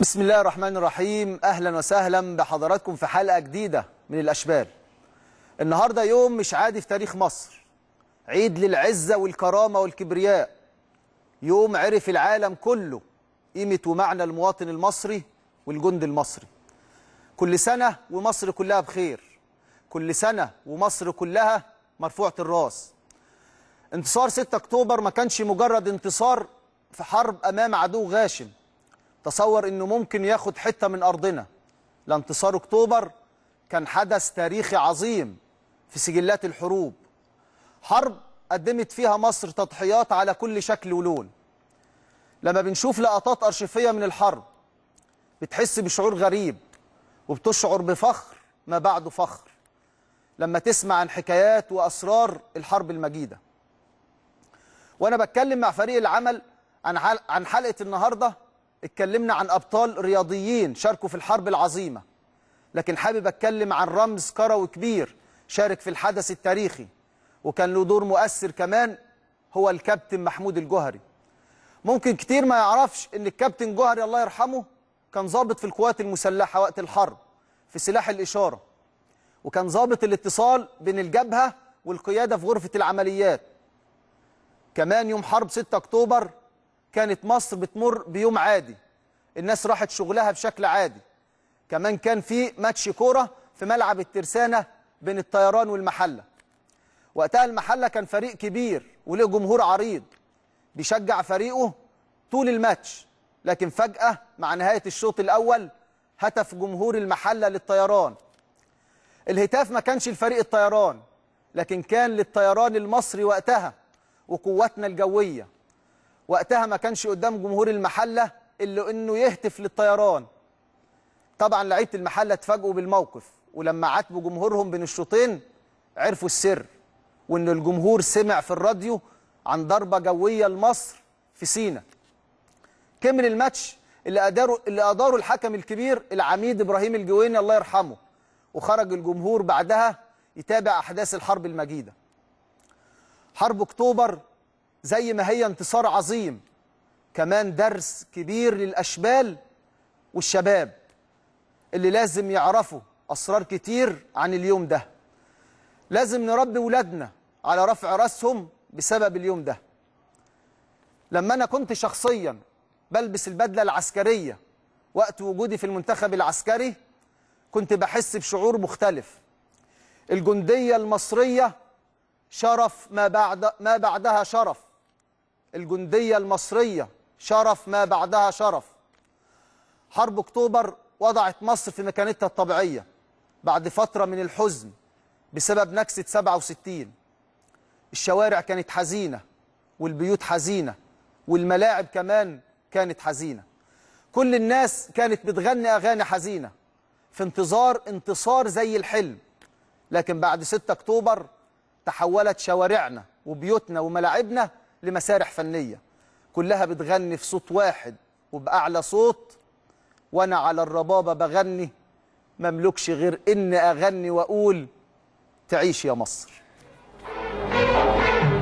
بسم الله الرحمن الرحيم أهلا وسهلا بحضراتكم في حلقة جديدة من الأشبال النهاردة يوم مش عادي في تاريخ مصر عيد للعزة والكرامة والكبرياء يوم عرف العالم كله قيمة ومعنى المواطن المصري والجند المصري كل سنة ومصر كلها بخير كل سنة ومصر كلها مرفوعة الراس انتصار 6 اكتوبر ما كانش مجرد انتصار في حرب أمام عدو غاشم تصور أنه ممكن ياخد حتة من أرضنا لانتصار أكتوبر كان حدث تاريخي عظيم في سجلات الحروب حرب قدمت فيها مصر تضحيات على كل شكل ولون لما بنشوف لقطات أرشيفية من الحرب بتحس بشعور غريب وبتشعر بفخر ما بعده فخر لما تسمع عن حكايات وأسرار الحرب المجيدة وأنا بتكلم مع فريق العمل عن عن حلقه النهارده اتكلمنا عن ابطال رياضيين شاركوا في الحرب العظيمه لكن حابب اتكلم عن رمز كروي كبير شارك في الحدث التاريخي وكان له دور مؤثر كمان هو الكابتن محمود الجوهري ممكن كتير ما يعرفش ان الكابتن جوهري الله يرحمه كان ضابط في القوات المسلحه وقت الحرب في سلاح الاشاره وكان ضابط الاتصال بين الجبهه والقياده في غرفه العمليات كمان يوم حرب 6 اكتوبر كانت مصر بتمر بيوم عادي الناس راحت شغلها بشكل عادي كمان كان في ماتش كوره في ملعب الترسانه بين الطيران والمحله وقتها المحله كان فريق كبير وله جمهور عريض بيشجع فريقه طول الماتش لكن فجاه مع نهايه الشوط الاول هتف جمهور المحله للطيران الهتاف ما كانش لفريق الطيران لكن كان للطيران المصري وقتها وقواتنا الجويه وقتها ما كانش قدام جمهور المحلة إلا أنه يهتف للطيران طبعا لعيبة المحلة اتفاجئوا بالموقف ولما عاتبوا جمهورهم بين الشوطين عرفوا السر وأن الجمهور سمع في الراديو عن ضربة جوية لمصر في سينا كمل الماتش اللي أداره, اللي أداره الحكم الكبير العميد إبراهيم الجويني الله يرحمه وخرج الجمهور بعدها يتابع أحداث الحرب المجيدة حرب أكتوبر زي ما هي انتصار عظيم كمان درس كبير للأشبال والشباب اللي لازم يعرفوا أسرار كتير عن اليوم ده لازم نربي ولادنا على رفع راسهم بسبب اليوم ده لما أنا كنت شخصيا بلبس البدلة العسكرية وقت وجودي في المنتخب العسكري كنت بحس بشعور مختلف الجندية المصرية شرف ما بعد ما بعدها شرف الجندية المصرية شرف ما بعدها شرف حرب أكتوبر وضعت مصر في مكانتها الطبيعية بعد فترة من الحزن بسبب نكسة 67 الشوارع كانت حزينة والبيوت حزينة والملاعب كمان كانت حزينة كل الناس كانت بتغني أغاني حزينة في انتظار انتصار زي الحلم لكن بعد 6 أكتوبر تحولت شوارعنا وبيوتنا وملاعبنا لمسارح فنية كلها بتغني في صوت واحد وبأعلى صوت وأنا على الربابة بغني مملكش غير إن أغني وأقول تعيش يا مصر